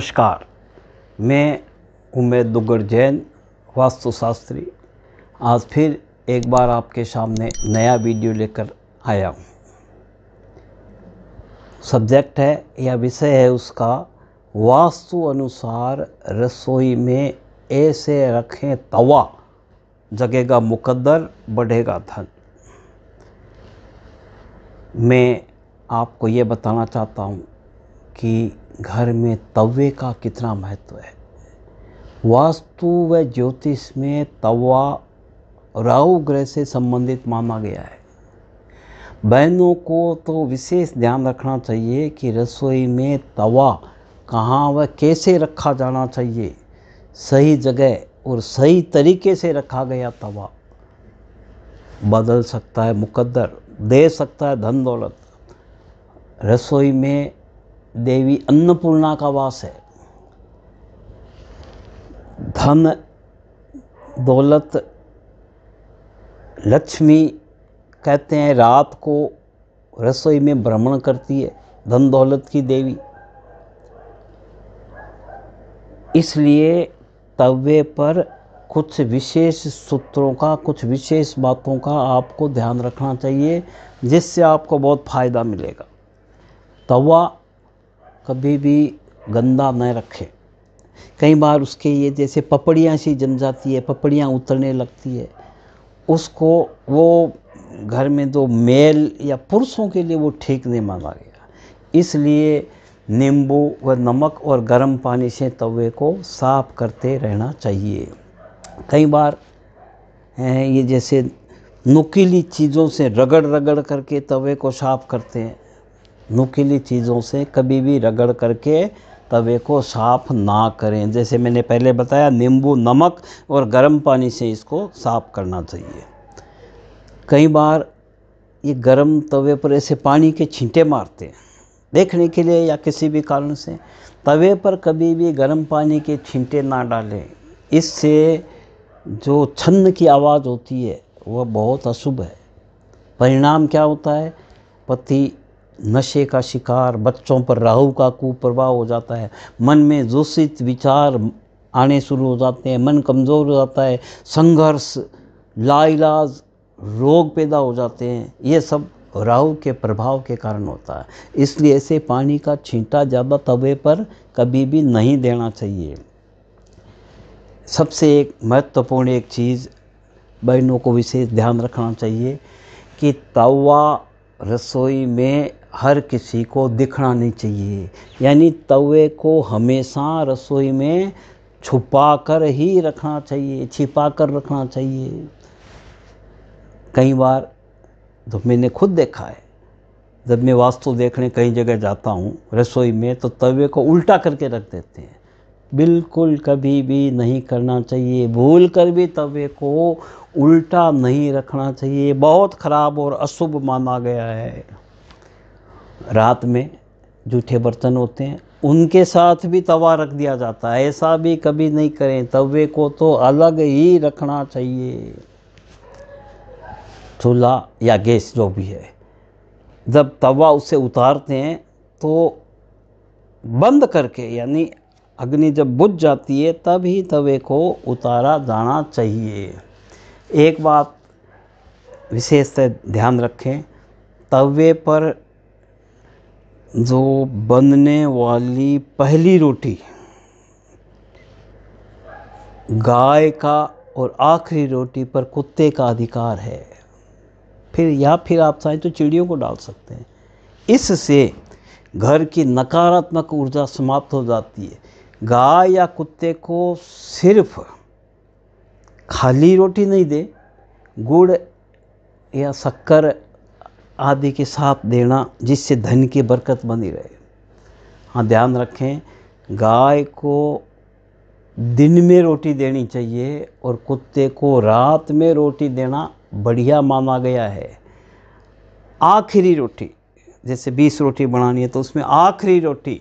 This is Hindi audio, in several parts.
नमस्कार मैं उमेद दुग्गर जैन वास्तुशास्त्री आज फिर एक बार आपके सामने नया वीडियो लेकर आया हूँ सब्जेक्ट है या विषय है उसका वास्तु अनुसार रसोई में ऐसे रखें तवा जगेगा मुकद्दर बढ़ेगा धन मैं आपको ये बताना चाहता हूँ कि घर में तवे का कितना महत्व है वास्तु व ज्योतिष में तवा राहु ग्रह से संबंधित माना गया है बहनों को तो विशेष ध्यान रखना चाहिए कि रसोई में तवा कहाँ व कैसे रखा जाना चाहिए सही जगह और सही तरीके से रखा गया तवा बदल सकता है मुकद्दर दे सकता है धन दौलत रसोई में देवी अन्नपूर्णा का वास है धन दौलत लक्ष्मी कहते हैं रात को रसोई में भ्रमण करती है धन दौलत की देवी इसलिए तवे पर कुछ विशेष सूत्रों का कुछ विशेष बातों का आपको ध्यान रखना चाहिए जिससे आपको बहुत फ़ायदा मिलेगा तवा कभी भी गंदा न रखें कई बार उसके ये जैसे पपड़ियाँ सी जम जाती है पपड़ियाँ उतरने लगती है उसको वो घर में तो मेल या पुरुषों के लिए वो ठीक नहीं माना गया इसलिए नींबू व नमक और गर्म पानी से तवे को साफ करते रहना चाहिए कई बार ये जैसे नुकीली चीज़ों से रगड़ रगड़ करके तवे को साफ करते हैं नुकीली चीज़ों से कभी भी रगड़ करके तवे को साफ़ ना करें जैसे मैंने पहले बताया नींबू नमक और गर्म पानी से इसको साफ़ करना चाहिए कई बार ये गर्म तवे पर ऐसे पानी के छींटे मारते हैं देखने के लिए या किसी भी कारण से तवे पर कभी भी गर्म पानी के छींटे ना डालें इससे जो छन्न की आवाज़ होती है वह बहुत अशुभ है परिणाम क्या होता है पति नशे का शिकार बच्चों पर राहु का कुप्रभाव हो जाता है मन में दूषित विचार आने शुरू हो जाते हैं मन कमज़ोर हो जाता है संघर्ष लाइलाज रोग पैदा हो जाते हैं ये सब राहु के प्रभाव के कारण होता है इसलिए ऐसे पानी का छींटा ज़्यादा तवे पर कभी भी नहीं देना चाहिए सबसे एक महत्वपूर्ण एक चीज़ बहनों को विशेष ध्यान रखना चाहिए कि तवा रसोई में हर किसी को दिखना नहीं चाहिए यानी तवे को हमेशा रसोई में छुपा कर ही रखना चाहिए छिपा कर रखना चाहिए कई बार तो मैंने खुद देखा है जब मैं वास्तु देखने कई जगह जाता हूँ रसोई में तो तवे को उल्टा करके रख देते हैं बिल्कुल कभी भी नहीं करना चाहिए भूल कर भी तवे को उल्टा नहीं रखना चाहिए बहुत ख़राब और अशुभ माना गया है रात में जूठे बर्तन होते हैं उनके साथ भी तवा रख दिया जाता है ऐसा भी कभी नहीं करें तवे को तो अलग ही रखना चाहिए चूल्हा या गैस जो भी है जब तवा उसे उतारते हैं तो बंद करके यानी अग्नि जब बुझ जाती है तब ही तवे को उतारा जाना चाहिए एक बात विशेष ध्यान रखें तवे पर जो बनने वाली पहली रोटी गाय का और आखिरी रोटी पर कुत्ते का अधिकार है फिर या फिर आप चाहें तो चिड़ियों को डाल सकते हैं इससे घर की नकारात्मक ऊर्जा समाप्त हो जाती है गाय या कुत्ते को सिर्फ खाली रोटी नहीं दे गुड़ या शक्कर आदि के साथ देना जिससे धन की बरकत बनी रहे हाँ ध्यान रखें गाय को दिन में रोटी देनी चाहिए और कुत्ते को रात में रोटी देना बढ़िया माना गया है आखिरी रोटी जैसे बीस रोटी बनानी है तो उसमें आखिरी रोटी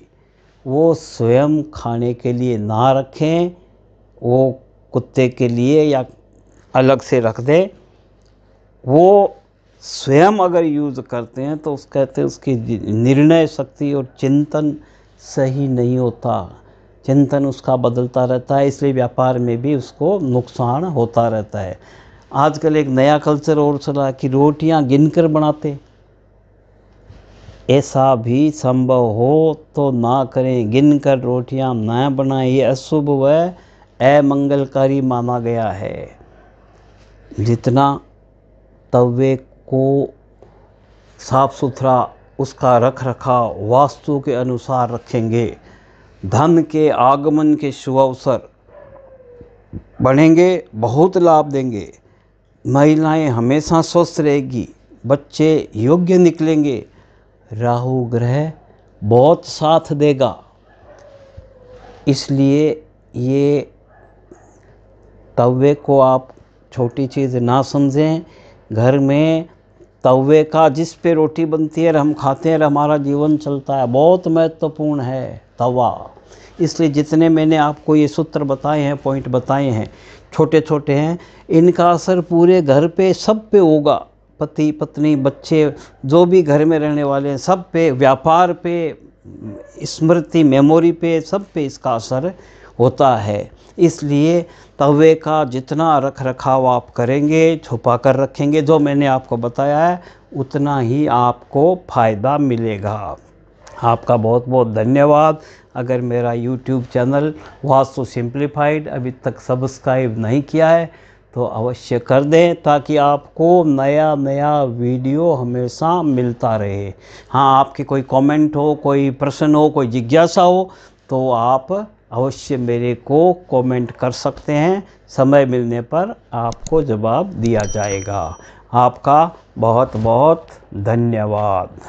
वो स्वयं खाने के लिए ना रखें वो कुत्ते के लिए या अलग से रख दें वो स्वयं अगर यूज़ करते हैं तो उस कहते हैं उसकी निर्णय शक्ति और चिंतन सही नहीं होता चिंतन उसका बदलता रहता है इसलिए व्यापार में भी उसको नुकसान होता रहता है आजकल एक नया कल्चर और चला कि रोटियां गिनकर बनाते ऐसा भी संभव हो तो ना करें गिनकर रोटियां ना बनाएं ये अशुभ व अमंगलकारी माना गया है जितना तवे को साफ सुथरा उसका रख रखाव वास्तु के अनुसार रखेंगे धन के आगमन के शुभ अवसर बढ़ेंगे बहुत लाभ देंगे महिलाएं हमेशा स्वस्थ रहेगी बच्चे योग्य निकलेंगे राहु ग्रह बहुत साथ देगा इसलिए ये तवे को आप छोटी चीज़ ना समझें घर में तवे का जिस पे रोटी बनती है और हम खाते हैं और हमारा जीवन चलता है बहुत महत्वपूर्ण है तवा इसलिए जितने मैंने आपको ये सूत्र बताए हैं पॉइंट बताए हैं छोटे छोटे हैं इनका असर पूरे घर पे सब पे होगा पति पत्नी बच्चे जो भी घर में रहने वाले हैं सब पे व्यापार पे स्मृति मेमोरी पे सब पे इसका असर होता है इसलिए तवे का जितना रख रखाव आप करेंगे छुपा कर रखेंगे जो मैंने आपको बताया है उतना ही आपको फ़ायदा मिलेगा आपका बहुत बहुत धन्यवाद अगर मेरा यूट्यूब चैनल वास्तु सिंप्लीफाइड अभी तक सब्सक्राइब नहीं किया है तो अवश्य कर दें ताकि आपको नया नया वीडियो हमेशा मिलता रहे हाँ आपके कोई कमेंट हो कोई प्रश्न हो कोई जिज्ञासा हो तो आप अवश्य मेरे को कमेंट कर सकते हैं समय मिलने पर आपको जवाब दिया जाएगा आपका बहुत बहुत धन्यवाद